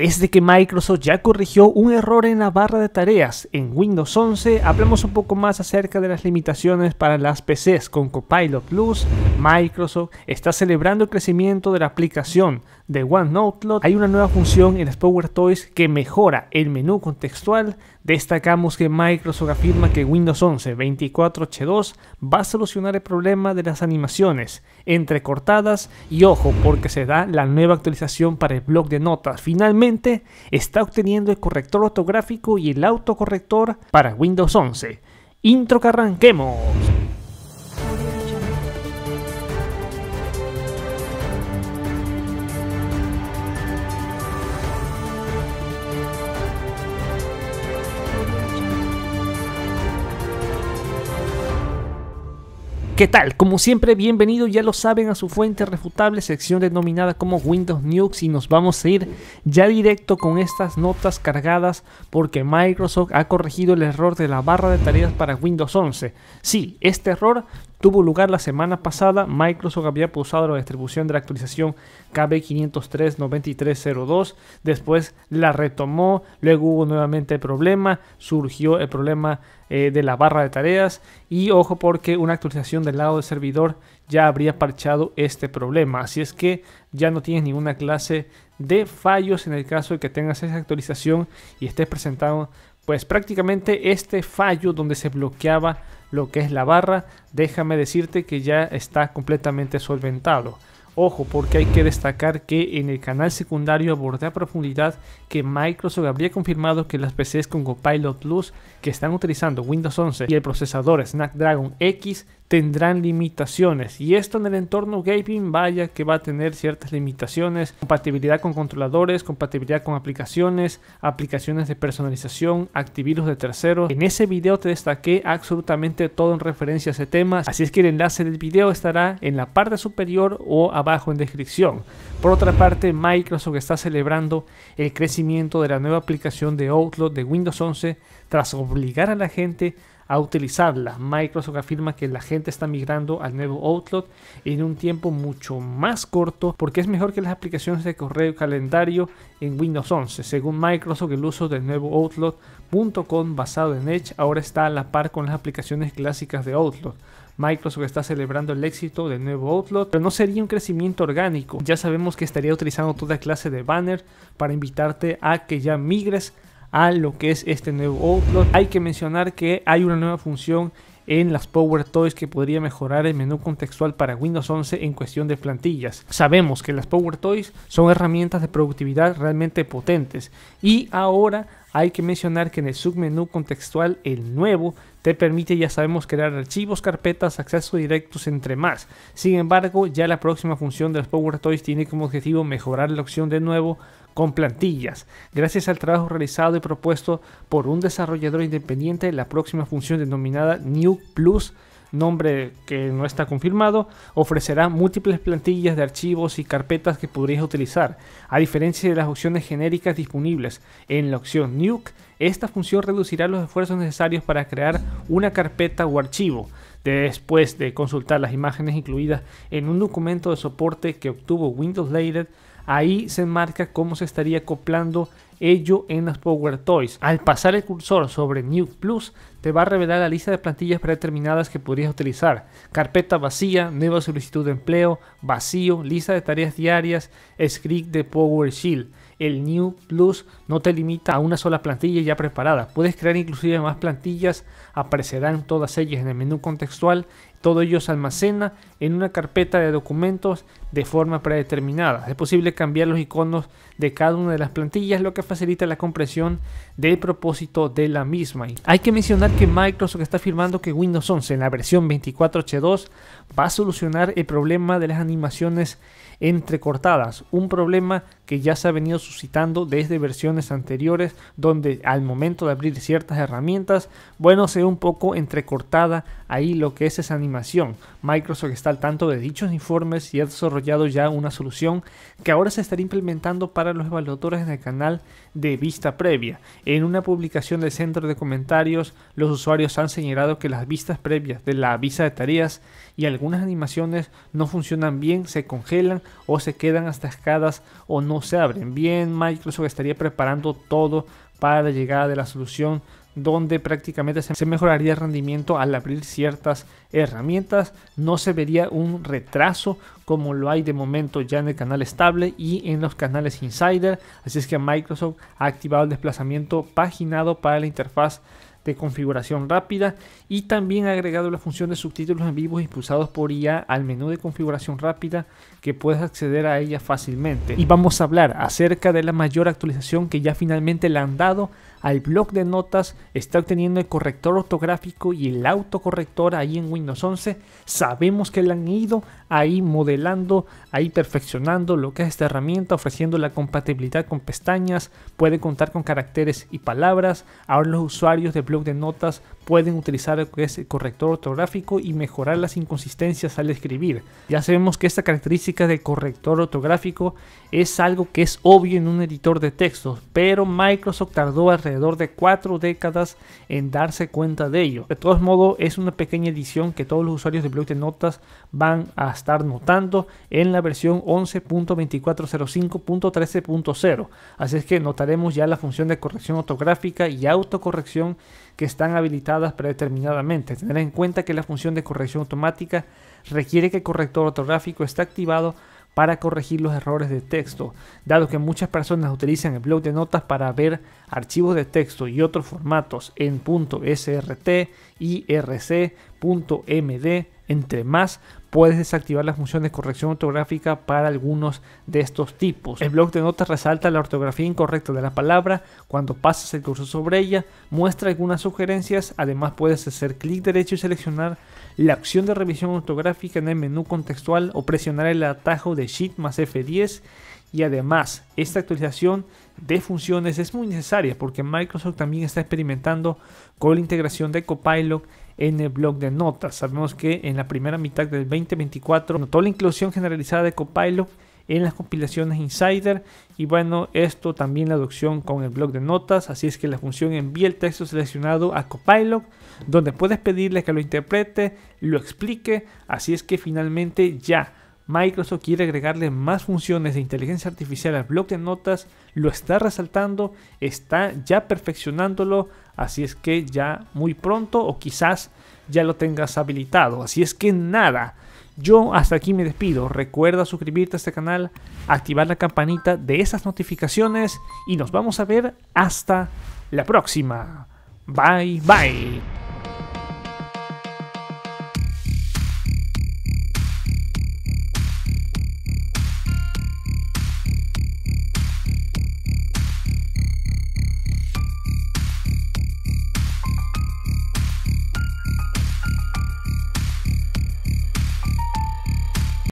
Desde que Microsoft ya corrigió un error en la barra de tareas en Windows 11, hablamos un poco más acerca de las limitaciones para las PCs con Copilot Plus. Microsoft está celebrando el crecimiento de la aplicación de OneNote. Hay una nueva función en las Power Toys que mejora el menú contextual Destacamos que Microsoft afirma que Windows 11 24H2 va a solucionar el problema de las animaciones entrecortadas y ojo porque se da la nueva actualización para el blog de notas. Finalmente está obteniendo el corrector ortográfico y el autocorrector para Windows 11. Intro que arranquemos. ¿Qué tal? Como siempre, bienvenido, ya lo saben, a su fuente refutable, sección denominada como Windows News y nos vamos a ir ya directo con estas notas cargadas porque Microsoft ha corregido el error de la barra de tareas para Windows 11. Sí, este error tuvo lugar la semana pasada, Microsoft había pulsado la distribución de la actualización KB503-9302, después la retomó, luego hubo nuevamente el problema, surgió el problema eh, de la barra de tareas y ojo porque una actualización del lado del servidor ya habría parchado este problema, así es que ya no tienes ninguna clase de fallos en el caso de que tengas esa actualización y estés presentado pues prácticamente este fallo donde se bloqueaba lo que es la barra, déjame decirte que ya está completamente solventado. Ojo, porque hay que destacar que en el canal secundario abordé a profundidad que Microsoft habría confirmado que las PCs con Copilot Plus que están utilizando Windows 11 y el procesador Snapdragon X tendrán limitaciones y esto en el entorno gaming vaya que va a tener ciertas limitaciones, compatibilidad con controladores, compatibilidad con aplicaciones, aplicaciones de personalización, activos de terceros. En ese video te destaqué absolutamente todo en referencia a ese tema, así es que el enlace del video estará en la parte superior o abajo en descripción. Por otra parte, Microsoft está celebrando el crecimiento de la nueva aplicación de Outlook de Windows 11 tras obligar a la gente a utilizarla. Microsoft afirma que la gente está migrando al nuevo Outlook en un tiempo mucho más corto porque es mejor que las aplicaciones de correo calendario en Windows 11. Según Microsoft, el uso del nuevo Outlook.com basado en Edge ahora está a la par con las aplicaciones clásicas de Outlook. Microsoft está celebrando el éxito del nuevo Outlook, pero no sería un crecimiento orgánico. Ya sabemos que estaría utilizando toda clase de banner para invitarte a que ya migres a lo que es este nuevo Outlook. Hay que mencionar que hay una nueva función en las Power Toys que podría mejorar el menú contextual para Windows 11 en cuestión de plantillas. Sabemos que las Power Toys son herramientas de productividad realmente potentes y ahora hay que mencionar que en el submenú contextual el nuevo te permite ya sabemos crear archivos, carpetas, acceso directos entre más. Sin embargo, ya la próxima función de los Power Toys tiene como objetivo mejorar la opción de nuevo con plantillas. Gracias al trabajo realizado y propuesto por un desarrollador independiente, la próxima función denominada New Plus nombre que no está confirmado, ofrecerá múltiples plantillas de archivos y carpetas que podrías utilizar. A diferencia de las opciones genéricas disponibles en la opción Nuke, esta función reducirá los esfuerzos necesarios para crear una carpeta o archivo. Después de consultar las imágenes incluidas en un documento de soporte que obtuvo Windows Later, ahí se enmarca cómo se estaría acoplando ello en las Power Toys. Al pasar el cursor sobre New Plus, te va a revelar la lista de plantillas predeterminadas que podrías utilizar. Carpeta vacía, nueva solicitud de empleo, vacío, lista de tareas diarias, script de Power Shield el New Plus no te limita a una sola plantilla ya preparada. Puedes crear inclusive más plantillas, aparecerán todas ellas en el menú contextual. Todo ello se almacena en una carpeta de documentos de forma predeterminada. Es posible cambiar los iconos de cada una de las plantillas, lo que facilita la comprensión del propósito de la misma. Hay que mencionar que Microsoft está afirmando que Windows 11 en la versión 24 h 2 va a solucionar el problema de las animaciones entrecortadas, un problema que ya se ha venido suscitando desde versiones anteriores donde al momento de abrir ciertas herramientas, bueno, se ve un poco entrecortada ahí lo que es esa animación. Microsoft está al tanto de dichos informes y ha desarrollado ya una solución que ahora se estará implementando para los evaluadores en el canal de vista previa. En una publicación del centro de comentarios, los usuarios han señalado que las vistas previas de la visa de tareas y algunas animaciones no funcionan bien, se congelan o se quedan atascadas o no se abren. Bien, Microsoft estaría preparando todo para la llegada de la solución donde prácticamente se mejoraría el rendimiento al abrir ciertas herramientas, no se vería un retraso como lo hay de momento ya en el canal estable y en los canales insider, así es que Microsoft ha activado el desplazamiento paginado para la interfaz de configuración rápida y también ha agregado la función de subtítulos en vivo impulsados por IA al menú de configuración rápida que puedes acceder a ella fácilmente. Y vamos a hablar acerca de la mayor actualización que ya finalmente le han dado al blog de notas, está obteniendo el corrector ortográfico y el autocorrector ahí en Windows 11. Sabemos que le han ido ahí modelando, ahí perfeccionando lo que es esta herramienta, ofreciendo la compatibilidad con pestañas, puede contar con caracteres y palabras. Ahora los usuarios del blog de notas pueden utilizar lo que es el corrector ortográfico y mejorar las inconsistencias al escribir. Ya sabemos que esta característica del corrector ortográfico es algo que es obvio en un editor de textos, pero Microsoft tardó alrededor de cuatro décadas en darse cuenta de ello. De todos modos, es una pequeña edición que todos los usuarios de blog de notas van a estar notando en la versión 11.2405.13.0. Así es que notaremos ya la función de corrección ortográfica y autocorrección que están habilitadas predeterminadamente. Tener en cuenta que la función de corrección automática requiere que el corrector ortográfico esté activado para corregir los errores de texto, dado que muchas personas utilizan el blog de notas para ver archivos de texto y otros formatos en .srt, y entre más puedes desactivar las funciones de corrección ortográfica para algunos de estos tipos. El blog de notas resalta la ortografía incorrecta de la palabra cuando pasas el curso sobre ella, muestra algunas sugerencias, además puedes hacer clic derecho y seleccionar la opción de revisión ortográfica en el menú contextual o presionar el atajo de sheet más F10 y además esta actualización de funciones es muy necesaria porque Microsoft también está experimentando con la integración de Copilot en el blog de notas. Sabemos que en la primera mitad del 2024 notó la inclusión generalizada de Copilot en las compilaciones Insider y bueno, esto también la adopción con el blog de notas, así es que la función envía el texto seleccionado a Copilot, donde puedes pedirle que lo interprete, lo explique, así es que finalmente ya Microsoft quiere agregarle más funciones de inteligencia artificial al bloc de notas, lo está resaltando, está ya perfeccionándolo, así es que ya muy pronto o quizás ya lo tengas habilitado. Así es que nada, yo hasta aquí me despido. Recuerda suscribirte a este canal, activar la campanita de esas notificaciones y nos vamos a ver hasta la próxima. Bye bye.